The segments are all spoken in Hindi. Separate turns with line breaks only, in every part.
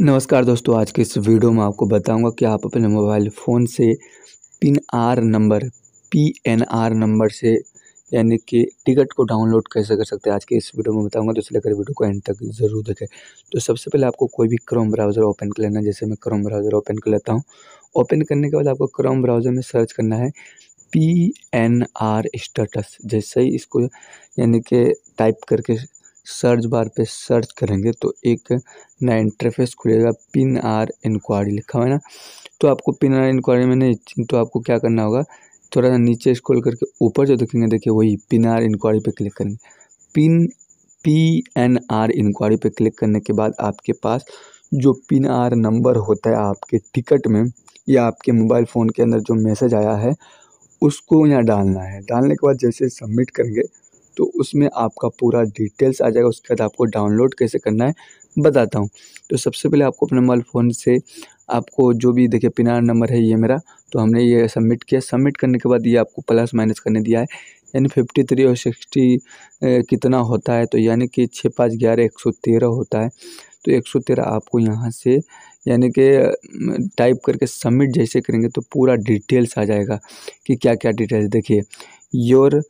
नमस्कार दोस्तों आज के इस वीडियो में आपको बताऊंगा कि आप अपने मोबाइल फ़ोन से PNR number P N R number से यानी कि टिकट को डाउनलोड कैसे कर सकते हैं आज के इस वीडियो में बताऊंगा तो इसलिए वीडियो को एंड तक ज़रूर देखें तो सबसे पहले आपको कोई भी क्रोम ब्राउज़र ओपन कर लेना जैसे मैं क्रोम ब्राउज़र ओपन कर लेता हूँ ओपन करने के बाद आपको क्रोम ब्राउज़र में सर्च करना है पी एन आर स्टेटस जैसे ही इसको यानी कि टाइप करके सर्च बार पे सर्च करेंगे तो एक नया इंटरफेस खुलेगा पिन आर इंक्वायरी लिखा हुआ है ना तो आपको पिन आर इंक्वायरी में नहीं तो आपको क्या करना होगा थोड़ा सा नीचे स्क्रॉल करके ऊपर जो देखेंगे देखिए वही पिन आर इंक्वायरी पे क्लिक करेंगे PNR P N R enquiry पे क्लिक करने के बाद आपके पास जो पिन आर नंबर होता है आपके टिकट में या आपके मोबाइल फ़ोन के अंदर जो मैसेज आया है उसको यहाँ डालना है डालने के बाद जैसे सबमिट करेंगे तो उसमें आपका पूरा डिटेल्स आ जाएगा उसके बाद आपको डाउनलोड कैसे करना है बताता हूँ तो सबसे पहले आपको अपने मोबाइल फ़ोन से आपको जो भी देखिए पिन नंबर है ये मेरा तो हमने ये सबमिट किया सबमिट करने के बाद ये आपको प्लस माइनस करने दिया है यानी फिफ्टी थ्री और सिक्सटी कितना होता है तो यानी कि छः पाँच ग्यारह एक सौ तेरह होता है तो एक सौ तेरह आपको यहाँ से यानी कि टाइप करके सबमिट जैसे करेंगे तो पूरा डिटेल्स आ जाएगा कि क्या क्या डिटेल्स देखिए your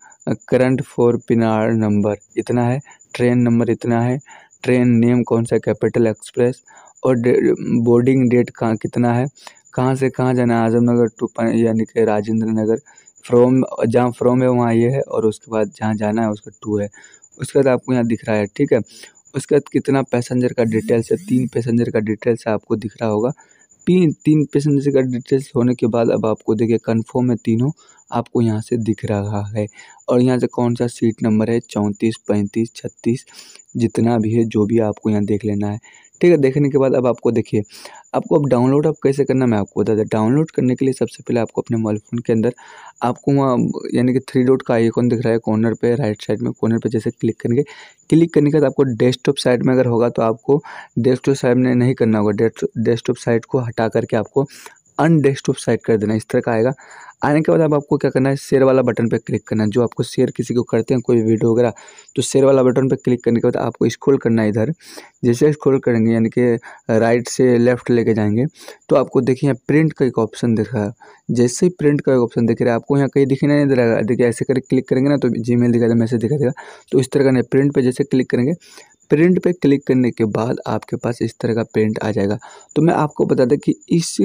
current for PNR number इतना है ट्रेन नंबर इतना है ट्रेन नेम कौन सा कैपिटल एक्सप्रेस और डे बोर्डिंग डेट कहाँ कितना है कहाँ से कहाँ जाना है आजम नगर टू यानी कि राजेंद्र नगर फ्रॉम जहाँ फ्रॉम है वहाँ ये है और उसके बाद जहाँ जाना है उसका टू है उसके बाद आपको यहाँ दिख रहा है ठीक है उसके बाद कितना पैसेंजर का डिटेल्स है तीन पैसेंजर का डिटेल्स आपको दिख रहा होगा तीन तीन पैसेंजर का डिटेल्स होने के बाद अब आपको देखिए कन्फर्म है तीनों आपको यहाँ से दिख रहा है और यहाँ से कौन सा सीट नंबर है चौंतीस पैंतीस छत्तीस जितना भी है जो भी आपको यहाँ देख लेना है ठीक है देखने के बाद अब आपको देखिए आपको अब डाउनलोड अब कैसे करना मैं आपको बता दें डाउनलोड करने के लिए सबसे पहले आपको अपने मोबाइल फ़ोन के अंदर आपको वहाँ यानी कि थ्री डॉट का आइकॉन दिख रहा है कॉर्नर पे राइट साइड में कॉर्नर पे जैसे क्लिक करेंगे क्लिक करने के बाद आपको डेस्कटॉप साइड में अगर होगा तो आपको डेस्कटॉप साइड में नहीं करना होगा डेस्कटॉप साइड को हटा करके आपको अनडेस्टॉप डेस्कटॉप साइड कर देना इस तरह का आएगा आने के बाद अब आपको क्या करना है शेयर वाला बटन पर क्लिक करना है जो आपको शेयर किसी को करते हैं कोई भी वीडियो वगैरह तो शेयर वाला बटन पर क्लिक करने के बाद आपको स्क्रॉल करना है इधर जैसे स्क्रॉल करेंगे यानी कि राइट से लेफ्ट लेके जाएंगे तो आपको देखिए यहाँ प्रिंट का एक ऑप्शन रहा है जैसे ही प्रिंट का एक ऑप्शन दिख रहा है आपको यहाँ कहीं दिखना नहीं रहेगा देखिए ऐसे करके क्लिक करेंगे ना तो जी मेल दिखाएगा मैसेज दिखा देगा तो इस तरह का नहीं प्रिंट पर जैसे क्लिक करेंगे प्रिंट पे क्लिक करने के बाद आपके पास इस तरह का प्रिंट आ जाएगा तो मैं आपको बता दें कि इस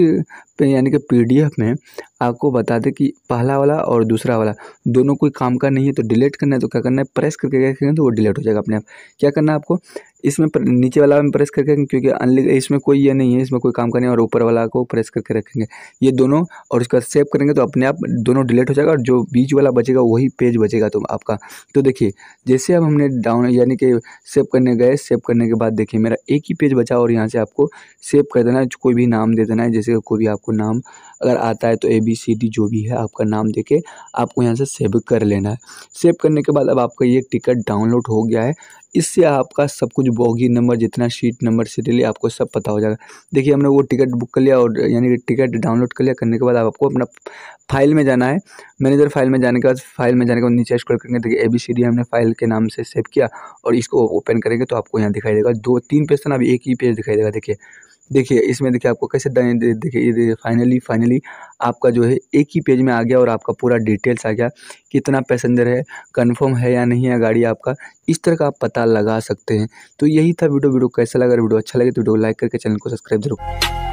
पे यानी कि पीडीएफ में आपको बता दें कि पहला वाला और दूसरा वाला दोनों कोई काम का नहीं है तो डिलीट करना है तो क्या करना है प्रेस करके क्या करेंगे तो वो डिलीट हो जाएगा अपने आप क्या करना है आपको इसमें नीचे वाला में प्रेस करके क्योंकि अनलिख इसमें कोई ये नहीं है इसमें कोई काम करने और ऊपर वाला को प्रेस करके रखेंगे ये दोनों और उसका सेव करेंगे तो अपने आप दोनों डिलीट हो जाएगा और जो बीच वाला बचेगा वही पेज बचेगा तो आपका तो देखिए जैसे अब हमने डाउन यानी कि सेव करने गए सेव करने के बाद देखिए मेरा एक ही पेज बचा और यहाँ से आपको सेव कर देना है कोई भी नाम दे देना है जैसे कोई भी आपको नाम अगर आता है तो ए बी सी डी जो भी है आपका नाम दे के आपको यहाँ से सेव कर लेना है सेव करने के बाद अब आपका ये टिकट डाउनलोड हो गया है इससे आपका सब कुछ बोगी नंबर जितना सीट नंबर से डेली आपको सब पता हो जाएगा देखिए हमने वो टिकट बुक कर लिया और यानी कि टिकट डाउनलोड कर लिया करने के बाद आपको अपना फाइल में जाना है मैनेजर फाइल में जाने के बाद फाइल में जाने के बाद नीचे स्क्रॉल करेंगे देखिए ए बी सी डी हमने फाइल के नाम से सेव किया और इसको ओपन करेंगे तो आपको यहाँ दिखाई देगा दो तीन पेज था तो ना अभी एक ही पेज दिखाई देगा देखिए देखिए इसमें देखिए आपको कैसे देखिए ये देखिए फाइनली फाइनली आपका जो है एक ही पेज में आ गया और आपका पूरा डिटेल्स आ गया कितना पैसेंजर है कंफर्म है या नहीं है गाड़ी आपका इस तरह का आप पता लगा सकते हैं तो यही था वीडियो वीडियो कैसा लगा वीडियो अच्छा लगे तो वीडियो लाइक करके चैनल को सब्सक्राइब जरूर